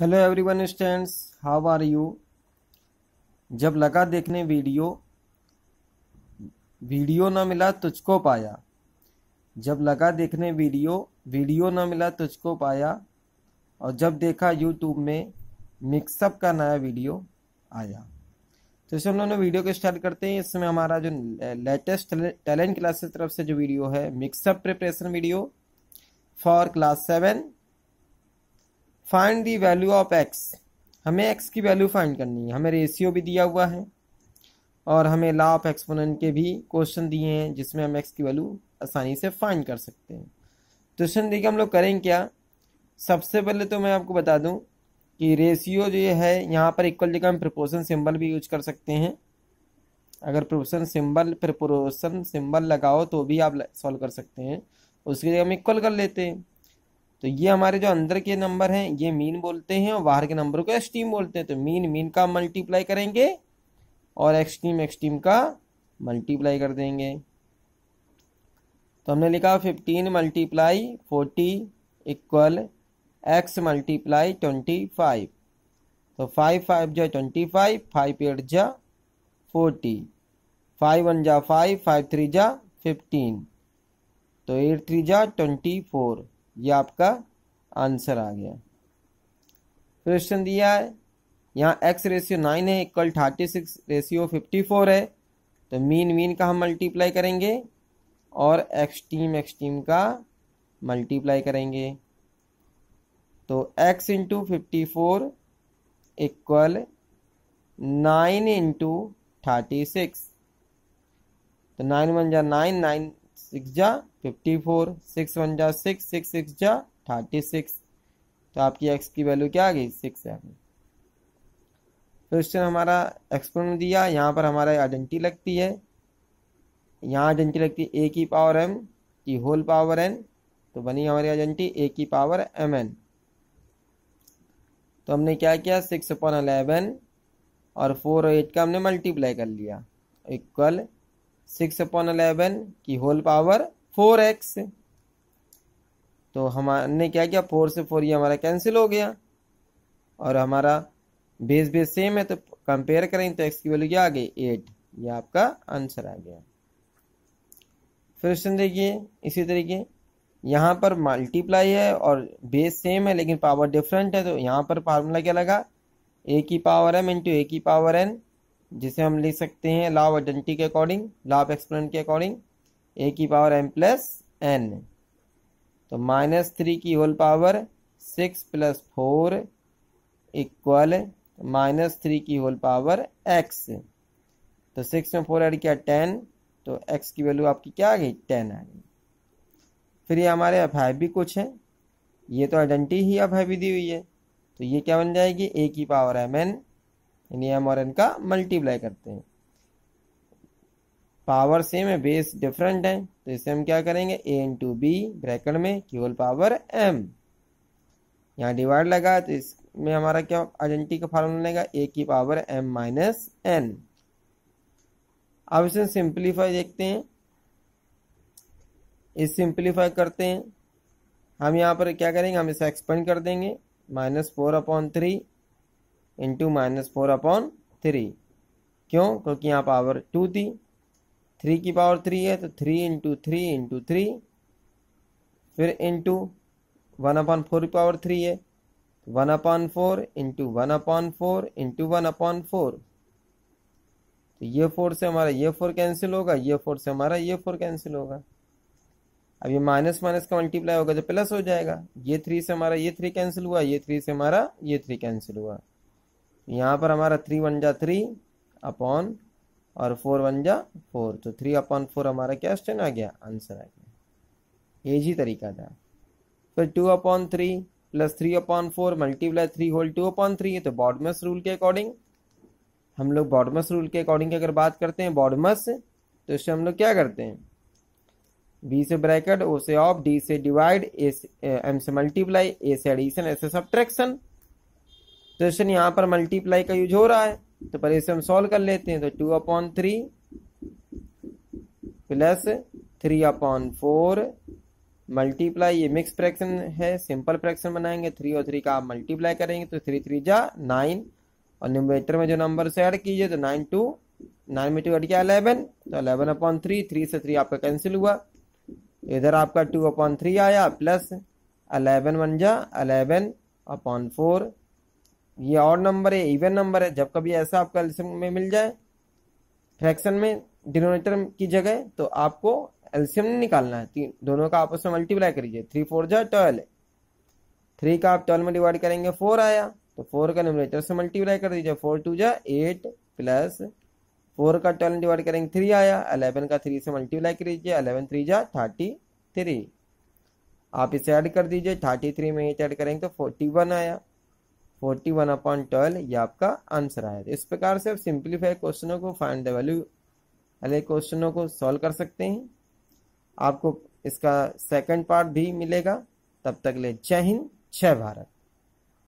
hello everyone stands how are you जब लगा देखने वीडियो वीडियो ना मिला तुझको पाया जब लगा देखने वीडियो वीडियो ना मिला तुझको पाया और जब देखा यूट्यूब में मिक्सअप का नया वीडियो आया तो इसे हम ने वीडियो को स्टार्ट करते हैं इसमें हमारा जो लेटेस्ट टैलेंट क्लासेस तरफ से जो वीडियो है mixup preparation video for class seven find the value of x हमें एक्स की वैल्यू फाइंड करनी है हमें रेशियो भी दिया हुआ है और हमें लॉ ऑफ एक्सपोनेंट के भी क्वेश्चन दिए हैं जिसमें हम एक्स की वैल्यू आसानी से फाइंड कर सकते हैं क्वेश्चन तो देखिए हम लोग करें क्या सबसे पहले तो मैं आपको बता दूं कि रेशियो जो है यहाँ पर इक्वल जगह हम प्रपोर्सन सिंबल भी यूज कर सकते हैं अगर प्रपोर्सन सिंबल प्रपोर्सन सिंबल लगाओ तो भी आप सॉल्व कर सकते हैं उसके लिए हम इक्वल कर लेते हैं तो ये हमारे जो अंदर के नंबर हैं ये मीन बोलते हैं और बाहर के नंबर को एक्सट्रीम बोलते हैं तो मीन मीन का मल्टीप्लाई करेंगे और एक्सट्रीम एक्सट्रीम का मल्टीप्लाई कर देंगे तो हमने लिखा fifteen multiply forty equal x multiply twenty five तो फाइव फाइव जा ट्वेंटी फाइव फाइव एट जा फोर्टी फाइव वन जा फाइव फाइव थ्री जा फिफ्टीन तो एट थ्री जा ट्वेंटी फोर ये आपका आंसर आ गया क्वेश्चन दिया है यहाँ एक्स रेशियो नाइन है equal thirty six ratio fifty four है तो मीन मीन का हम मल्टीप्लाई करेंगे और एक्सटीम एक्सटीम का मल्टीप्लाई करेंगे तो x into fifty four equal nine into thirty six तो नाइन वन जा नाइन नाइन सिक्स जा फिफ्टी फोर सिक्स वन जा सिक्स सिक्स सिक्स जा थर्टी सिक्स तो आपकी एक्स की वैल्यू क्या आ गई सिक्स है गई फिर हमारा एक्सपोनेंट दिया यहाँ पर हमारा आइडेंटिटी लगती है यहाँ आइडेंटिटी लगती है ए की पावर एम की होल पावर एन तो बनी हमारी आइडेंटिटी ए की पावर एम एन तो हमने क्या किया सिक्स अपॉन अलेवन और फोर और एट का हमने मल्टीप्लाई कर लिया इक्वल सिक्स अपॉन अलेवन की होल पावर फोर एक्स तो हमने क्या किया फोर से फोर ये हमारा कैंसिल हो गया और हमारा बेस बेस सेम है तो कंपेयर करें तो एक्स की वैल्यू क्या आ गई एट ये आपका आंसर आ गया फिर क्वेश्चन देखिए इसी तरीके यहाँ पर मल्टीप्लाई है और बेस सेम है लेकिन पावर डिफरेंट है तो यहाँ पर फार्मूला क्या लगा ए की पावर एम इंटू ए की पावर एन जिसे हम लिख सकते हैं लॉ ऑफ आइडेंटिटी के अकॉर्डिंग लॉ ऑफ एक्सपोनेंट के अकॉर्डिंग ए की पावर एम प्लस एन तो माइनस थ्री की whole power six plus four equal minus three की होल पावर एक्स तो सिक्स में फोर ऐड किया टेन तो एक्स की वैल्यू आपकी क्या आ गई टेन आ गई फिर ये हमारे एफ आई भी कुछ है ये तो आइडेंटिटी ही एफ आई भी दी हुई है तो ये क्या बन जाएगी ए की पावर एम एन यानी एम और एन का मल्टीप्लाई करते हैं पावर सेम है बेस डिफरेंट है तो इसे हम क्या करेंगे a into b bracket में क्यूल पावर एम यहाँ डिवाइड लगा तो इसमें हमारा क्या आइडेंटिटी का फॉर्मूला लेगा ए की पावर एम माइनस एन अब इसे सिंप्लीफाई देखते हैं इस सिंप्लीफाई करते हैं हम यहाँ पर क्या करेंगे हम इसे एक्सपेंड कर देंगे minus four upon three into minus four upon three क्यों क्योंकि यहाँ पावर टू थी थ्री की पावर थ्री है तो three into three into three फिर इंटू वन अपॉन फोर की पावर थ्री है one upon four into one upon four into one upon four तो ये फोर से हमारा ये फोर कैंसिल होगा ये फोर से हमारा ये फोर कैंसिल होगा अब ये माइनस माइनस का मल्टीप्लाई होगा तो प्लस हो जाएगा ये थ्री से हमारा ये थ्री कैंसिल हुआ ये थ्री से हमारा ये थ्री कैंसिल हुआ यहाँ पर हमारा थ्री वन जा थ्री अपॉन और फोर वन जा फोर तो थ्री अपॉन फोर हमारा क्या स्टेन आ गया आंसर आ गया ये जी तरीका था फिर two upon three plus three upon four multiply three whole two upon three तो बॉडमस रूल के अकॉर्डिंग हम लोग बॉडमस रूल के अकॉर्डिंग अगर बात करते हैं बॉडमस तो इससे हम लोग क्या करते हैं बी से ब्रैकेट ओ से ऑफ डी से डिवाइड ए से एम uh, से मल्टीप्लाई ए से एडिशन ए से सब्ट्रैक्शन क्वेश्चन तो यहाँ पर मल्टीप्लाई का यूज हो रहा है तो पर इसे हम सॉल्व कर लेते हैं तो two upon three plus three upon four multiply ये मिक्स फ्रैक्शन है सिंपल फ्रैक्शन बनाएंगे थ्री और थ्री का आप मल्टीप्लाई करेंगे तो थ्री थ्री जा नाइन और न्यूमरेटर में जो नंबर से ऐड कीजिए तो नाइन टू नाइन में टू हट गया अलेवन तो अलेवन अपॉन थ्री थ्री से थ्री आपका कैंसिल हुआ इधर आपका टू अपॉन थ्री आया प्लस अलेवन वन जा अलेवन अपॉन फोर ये और नंबर है इवन नंबर है जब कभी ऐसा आपका एल्सियम में मिल जाए फ्रैक्शन में डिनोमिनेटर की जगह तो आपको एल्सियम निकालना है दोनों का आपस में मल्टीप्लाई करिए थ्री फोर जो ट्वेल्व थ्री का आप ट्वेल्व में डिवाइड करेंगे फोर आया तो फोर का न्यूमरेटर से मल्टीप्लाई कर दीजिए फोर टू जा एट प्लस फोर का ट्वेल्व डिवाइड करेंगे थ्री आया अलेवन का थ्री से मल्टीप्लाई कर दीजिए अलेवन थ्री जा थर्टी थ्री आप इसे ऐड कर दीजिए थर्टी थ्री में एट ऐड करेंगे तो फोर्टी वन आया फोर्टी वन अपॉइंट ट्वेल्व ये आपका आंसर आया था तो इस प्रकार से आप सिंप्लीफाई क्वेश्चनों को फाइंड द वैल्यू वाले क्वेश्चनों को सॉल्व कर सकते हैं आपको इसका सेकंड पार्ट भी मिलेगा तब तक ले जय हिंद जय भारत